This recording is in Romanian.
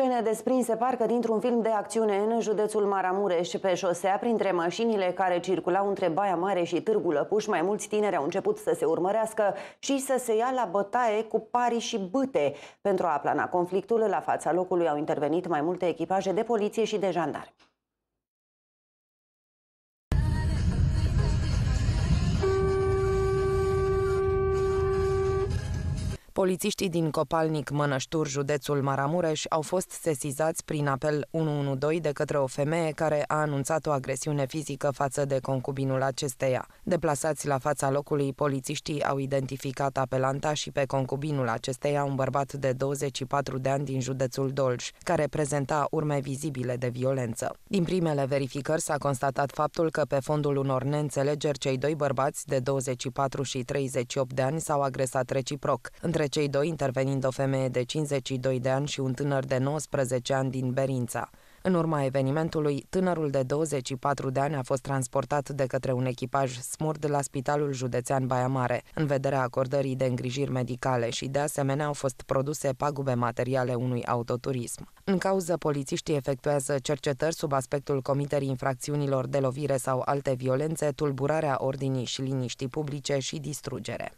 Scene desprinse parcă dintr-un film de acțiune în județul Maramureș. Pe șosea, printre mașinile care circulau între Baia Mare și Târgu Lăpuș, mai mulți tineri au început să se urmărească și să se ia la bătaie cu pari și băte Pentru a plana conflictul, la fața locului au intervenit mai multe echipaje de poliție și de jandarmi. Polițiștii din Copalnic Mănăștur, județul Maramureș, au fost sesizați prin apel 112 de către o femeie care a anunțat o agresiune fizică față de concubinul acesteia. Deplasați la fața locului, polițiștii au identificat apelanta și pe concubinul acesteia, un bărbat de 24 de ani din județul Dolj, care prezenta urme vizibile de violență. Din primele verificări s-a constatat faptul că pe fondul unor neînțelegeri cei doi bărbați de 24 și 38 de ani s-au agresat reciproc. Între cei doi intervenind o femeie de 52 de ani și un tânăr de 19 ani din Berința. În urma evenimentului, tânărul de 24 de ani a fost transportat de către un echipaj smurd la Spitalul Județean Baia Mare, în vederea acordării de îngrijiri medicale și de asemenea au fost produse pagube materiale unui autoturism. În cauză, polițiștii efectuează cercetări sub aspectul comiterii infracțiunilor de lovire sau alte violențe, tulburarea ordinii și liniștii publice și distrugere.